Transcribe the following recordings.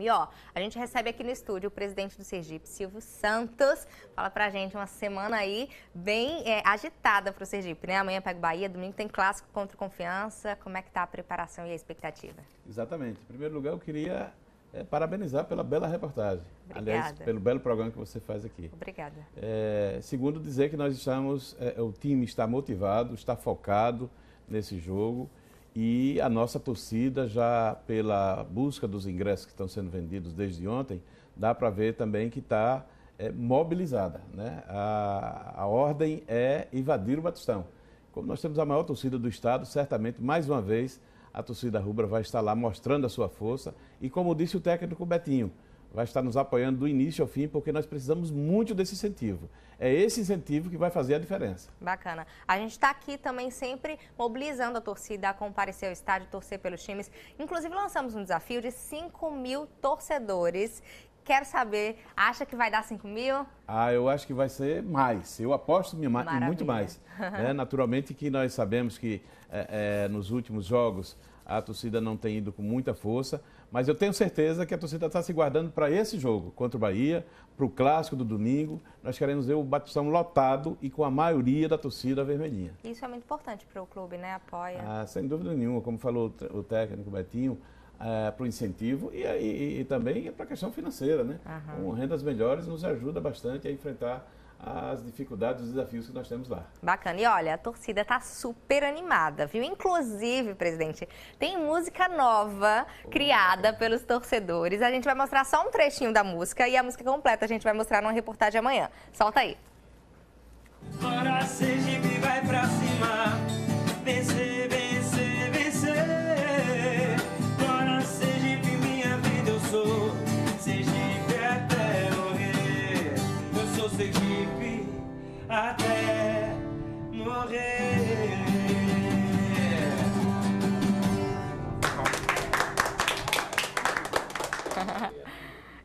E ó, a gente recebe aqui no estúdio o presidente do Sergipe, Silvio Santos. Fala pra gente uma semana aí bem é, agitada pro Sergipe, né? Amanhã pega o Bahia, domingo tem clássico contra Confiança. Como é que tá a preparação e a expectativa? Exatamente. Em primeiro lugar, eu queria é, parabenizar pela bela reportagem. Obrigada. Aliás, pelo belo programa que você faz aqui. Obrigada. É, segundo, dizer que nós estamos, é, o time está motivado, está focado nesse jogo. E a nossa torcida, já pela busca dos ingressos que estão sendo vendidos desde ontem, dá para ver também que está é, mobilizada. Né? A, a ordem é invadir o Batistão. Como nós temos a maior torcida do Estado, certamente, mais uma vez, a torcida rubra vai estar lá mostrando a sua força. E como disse o técnico Betinho, vai estar nos apoiando do início ao fim, porque nós precisamos muito desse incentivo. É esse incentivo que vai fazer a diferença. Bacana. A gente está aqui também sempre mobilizando a torcida a comparecer ao estádio, torcer pelos times. Inclusive, lançamos um desafio de 5 mil torcedores Quero saber, acha que vai dar 5 mil? Ah, eu acho que vai ser mais. Eu aposto Maravilha. muito mais. né? Naturalmente que nós sabemos que é, é, nos últimos jogos a torcida não tem ido com muita força, mas eu tenho certeza que a torcida está se guardando para esse jogo contra o Bahia, para o clássico do domingo. Nós queremos ver o Batistão lotado e com a maioria da torcida vermelhinha. Isso é muito importante para o clube, né? Apoia. Ah, sem dúvida nenhuma. Como falou o técnico Betinho, é, eh, para o incentivo e, e, e também para a questão financeira. Né? Uhum. Com rendas melhores nos ajuda bastante a enfrentar as dificuldades, os desafios que nós temos lá. Bacana. E olha, a torcida está super animada, viu? Inclusive, presidente, tem música nova criada pelos torcedores. A gente vai mostrar só um trechinho da música e a música completa a gente vai mostrar numa reportagem amanhã. Solta aí. Bora, vai pra cima.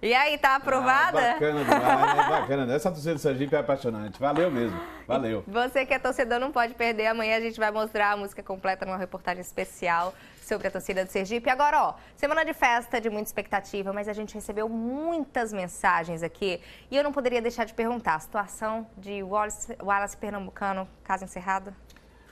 E aí, tá aprovada? Ah, bacana demais, né? bacana. Né? Essa torcida do Sergipe é apaixonante. Valeu mesmo, valeu. Você que é torcedor não pode perder. Amanhã a gente vai mostrar a música completa numa reportagem especial sobre a torcida do Sergipe. Agora, ó, semana de festa, de muita expectativa, mas a gente recebeu muitas mensagens aqui. E eu não poderia deixar de perguntar, a situação de Wallace, Wallace Pernambucano, caso encerrado?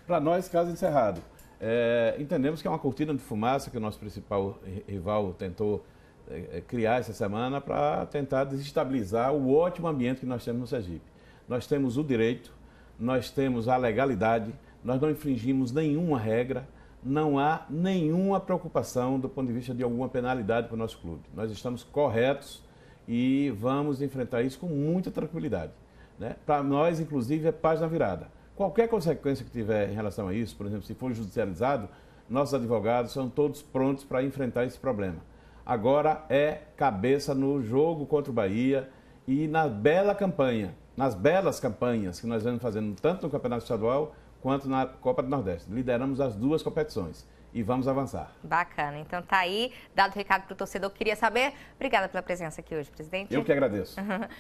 Para nós, caso encerrado. É, entendemos que é uma cortina de fumaça que o nosso principal rival tentou eh, eh, criar essa semana para tentar desestabilizar o ótimo ambiente que nós temos no Sergipe. Nós temos o direito, nós temos a legalidade, nós não infringimos nenhuma regra, não há nenhuma preocupação do ponto de vista de alguma penalidade para o nosso clube. Nós estamos corretos e vamos enfrentar isso com muita tranquilidade. Né? Para nós, inclusive, é paz na virada. Qualquer consequência que tiver em relação a isso, por exemplo, se for judicializado, nossos advogados são todos prontos para enfrentar esse problema agora é cabeça no jogo contra o Bahia e na bela campanha, nas belas campanhas que nós vamos fazendo tanto no Campeonato Estadual quanto na Copa do Nordeste. Lideramos as duas competições e vamos avançar. Bacana. Então tá aí, dado o recado para o torcedor, queria saber. Obrigada pela presença aqui hoje, presidente. Eu que agradeço.